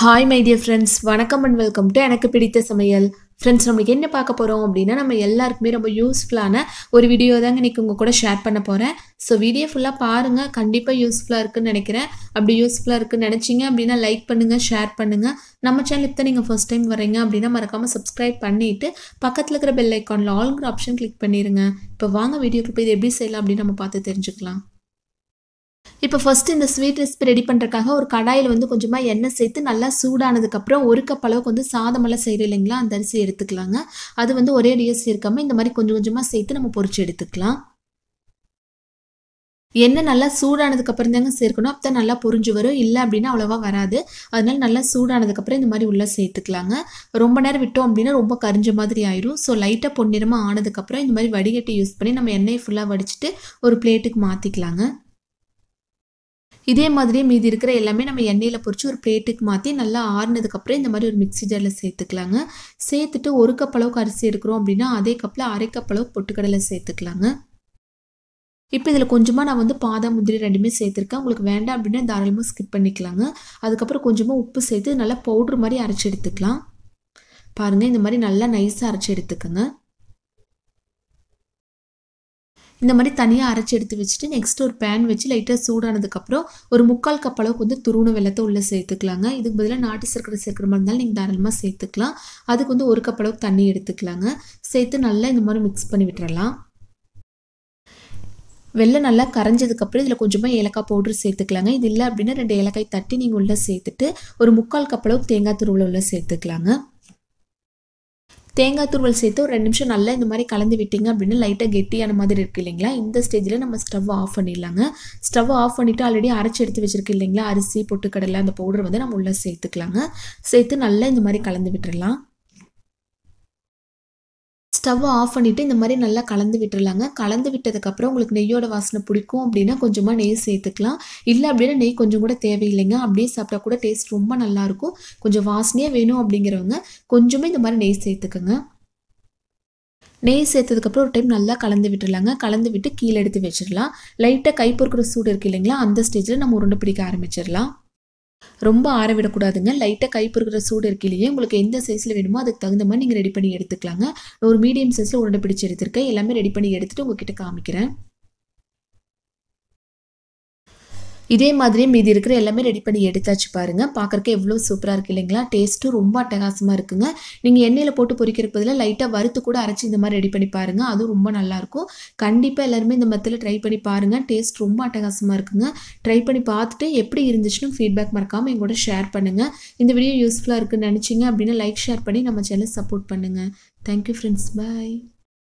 hi my dear friends வணக்கம் and welcome to எனக்கு பிடித்த சமையல் ஃப்ரெண்ட்ஸ் நம்மளுக்கு என்ன பார்க்க போகிறோம் அப்படின்னா நம்ம எல்லாருக்குமே ரொம்ப யூஸ்ஃபுல்லான ஒரு வீடியோ தாங்க இன்றைக்கி உங்கள் கூட ஷேர் பண்ண போகிறேன் ஸோ வீடியோ ஃபுல்லாக பாருங்கள் கண்டிப்பாக யூஸ்ஃபுல்லாக இருக்குன்னு நினைக்கிறேன் அப்படி யூஸ்ஃபுல்லாக இருக்குன்னு நினச்சிங்க அப்படின்னா லைக் பண்ணுங்கள் ஷேர் பண்ணுங்கள் நம்ம சேனல் இப்போ நீங்கள் ஃபஸ்ட் டைம் வரீங்க அப்படின்னா மறக்காமல் சப்ஸ்கிரைப் பண்ணிவிட்டு பக்கத்தில் இருக்கிற பெல் ஐக்கானில் ஆல்ங்கிற ஆப்ஷன் கிளிக் பண்ணிடுங்க இப்போ வாங்க வீடியோக்கு போய் இது எப்படி செய்யலாம் அப்படின்னு நம்ம பார்த்து தெரிஞ்சுக்கலாம் இப்போ ஃபஸ்ட்டு இந்த ஸ்வீட் ரெசிபி ரெடி பண்ணுறக்காக ஒரு கடாயில் வந்து கொஞ்சமாக எண்ணெய் சேர்த்து நல்லா சூடானதுக்கப்புறம் ஒரு கப் அளவுக்கு வந்து சாதமெல்லாம் செய்கிற இல்லைங்களா அந்த அரிசி எடுத்துக்கலாங்க அது வந்து ஒரே டிஎஸ் இருக்காமல் இந்த மாதிரி கொஞ்சம் கொஞ்சமாக சேர்த்து நம்ம பொறிச்சு எடுத்துக்கலாம் எண்ணெய் நல்லா சூடானதுக்கப்புறம் தாங்க சேர்க்கணும் அப்போ தான் நல்லா பொறிஞ்சு வரும் இல்லை அப்படின்னா அவ்வளோவா வராது அதனால நல்லா சூடானதுக்கப்புறம் இந்த மாதிரி உள்ளே சேர்த்துக்கலாங்க ரொம்ப நேரம் விட்டோம் அப்படின்னா ரொம்ப கரிஞ்ச மாதிரி ஆயிரும் ஸோ லைட்டாக பொன்னிறமாக ஆனதுக்கப்புறம் இந்த மாதிரி வடிகட்டி யூஸ் பண்ணி நம்ம எண்ணெயை ஃபுல்லாக வடிச்சிட்டு ஒரு பிளேட்டுக்கு மாற்றிக்கலாங்க இதே மாதிரியே மீதி இருக்கிற எல்லாமே நம்ம எண்ணெயில் பொறிச்சு ஒரு பிளேட்டுக்கு மாற்றி நல்லா ஆறுனதுக்கப்புறம் இந்த மாதிரி ஒரு மிக்சி ஜாரில் சேர்த்துக்கலாங்க சேர்த்துட்டு ஒரு கப் அளவுக்கு அரிசி எடுக்கிறோம் அப்படின்னா அதே கப்பில் அரை கப் அளவுக்கு பொட்டுக்கடலை சேர்த்துக்கலாங்க இப்போ இதில் கொஞ்சமாக நான் வந்து பாதாம் முந்திரி ரெண்டுமே சேர்த்துருக்கேன் உங்களுக்கு வேண்டாம் அப்படின்னா தாராளமாக ஸ்கிப் பண்ணிக்கலாங்க அதுக்கப்புறம் கொஞ்சமாக உப்பு சேர்த்து நல்லா பவுட்ரு மாதிரி அரைச்சி எடுத்துக்கலாம் பாருங்கள் இந்த மாதிரி நல்லா நைஸாக அரைச்சி எடுத்துக்கோங்க இந்த மாதிரி தனியாக அரைச்சி எடுத்து வச்சுட்டு நெக்ஸ்ட் ஒரு பேன் வச்சு லைட்டாக சூடானதுக்கப்புறம் ஒரு முக்கால் கப் அளவுக்கு வந்து துருண வெள்ளத்தை உள்ளே சேர்த்துக்கலாங்க இதுக்கு பதிலாக நாட்டு சர்க்கரை சேர்க்கிற மாதிரி இருந்தாலும் நீங்கள் தாராளமாக சேர்த்துக்கலாம் அதுக்கு வந்து ஒரு கப் அளவுக்கு தண்ணி எடுத்துக்கலாங்க சேர்த்து நல்லா இந்த மாதிரி மிக்ஸ் பண்ணி விட்டுறலாம் வெள்ளை நல்லா கரைஞ்சதுக்கப்புறம் இதில் கொஞ்சமாக ஏலக்காய் பவுட்ரு சேர்த்துக்கலாங்க இது இல்லை அப்படின்னா ரெண்டு ஏலக்காய் தட்டி நீங்கள் உள்ளே சேர்த்துட்டு ஒரு முக்கால் கப் அளவுக்கு தேங்காய் துருவில் உள்ளே சேர்த்துக்கலாங்க தேங்காய் தூள் சேர்த்து ஒரு ரெண்டு நிமிஷம் நல்லா இந்த மாதிரி கலந்து விட்டிங்க அப்படின்னு லைட்டாக கெட்டியான மாதிரி இருக்குது இல்லைங்களா இந்த ஸ்டேஜில் நம்ம ஸ்டவ் ஆஃப் பண்ணிடலாங்க ஸ்டவ் ஆஃப் பண்ணிவிட்டு ஆல்ரெடி அரைச்சி எடுத்து வச்சிருக்கு இல்லைங்களா அரிசி பொட்டுக்கடலை அந்த பவுடர் வந்து நம்ம உள்ளே சேர்த்துக்கலாங்க சேர்த்து நல்லா இந்த மாதிரி கலந்து விட்டுடலாம் ஸ்டவ்வை ஆஃப் பண்ணிவிட்டு இந்த மாதிரி நல்லா கலந்து விட்டுருலாங்க கலந்து விட்டதுக்கப்புறம் உங்களுக்கு நெய்யோட வாசனை பிடிக்கும் அப்படின்னா கொஞ்சமாக நெய் சேர்த்துக்கலாம் இல்லை அப்படின்னா நெய் கொஞ்சம் கூட தேவையில்லைங்க அப்படியே சாப்பிட்டா கூட டேஸ்ட் ரொம்ப நல்லாயிருக்கும் கொஞ்சம் வாசனையே வேணும் அப்படிங்கிறவங்க கொஞ்சமே இந்த மாதிரி நெய் சேர்த்துக்கோங்க நெய் சேர்த்ததுக்கப்புறம் ஒரு டைம் நல்லா கலந்து விட்டுடலாங்க கலந்து விட்டு கீழே எடுத்து வச்சிடலாம் லைட்டாக கை பொறுக்கிற சூடு இருக்கு இல்லைங்களா அந்த ஸ்டேஜில் நம்ம உருண்டை பிடிக்க ஆரம்பிச்சிடலாம் ரொம்ப ஆற விடக்கூடாதுங்க லைட்டாக கைப்பறுக்கிற சூடு இருக்கிலேயே உங்களுக்கு எந்த சைஸில் வேணுமோ அதுக்கு தகுந்த மாதிரி நீங்கள் ரெடி பண்ணி எடுத்துக்கலாங்க ஒரு மீடியம் சைஸில் உருண்டை பிடிச்சி எடுத்திருக்கேன் எல்லாமே ரெடி பண்ணி எடுத்துகிட்டு உங்ககிட்ட காமிக்கிறேன் இதே மாதிரியே மீதி இருக்கிற எல்லாமே ரெடி பண்ணி எடுத்தாச்சு பாருங்கள் பார்க்குறக்கு எவ்வளோ சூப்பராக இருக்குது இல்லைங்களா டேஸ்ட்டும் ரொம்ப அட்டகாசமாக இருக்குங்க நீங்கள் எண்ணெயில் போட்டு பொறிக்கிறதுக்கு பதில் லைட்டாக வறுத்து கூட அரைச்சி இந்த மாதிரி ரெடி பண்ணி பாருங்கள் அதுவும் ரொம்ப நல்லாயிருக்கும் கண்டிப்பாக எல்லாருமே இந்த மத்தியில் ட்ரை பண்ணி பாருங்கள் டேஸ்ட் ரொம்ப அட்டகாசமாக இருக்குங்க ட்ரை பண்ணி பார்த்துட்டு எப்படி இருந்துச்சுன்னு ஃபீட்பேக் மறக்காமல் எங்கூட ஷேர் பண்ணுங்கள் இந்த வீடியோ யூஸ்ஃபுல்லாக இருக்குன்னு நினச்சிங்க அப்படின்னா லைக் ஷேர் பண்ணி நம்ம சேனல் சப்போர்ட் பண்ணுங்கள் தேங்க்யூ ஃப்ரெண்ட்ஸ் பாய்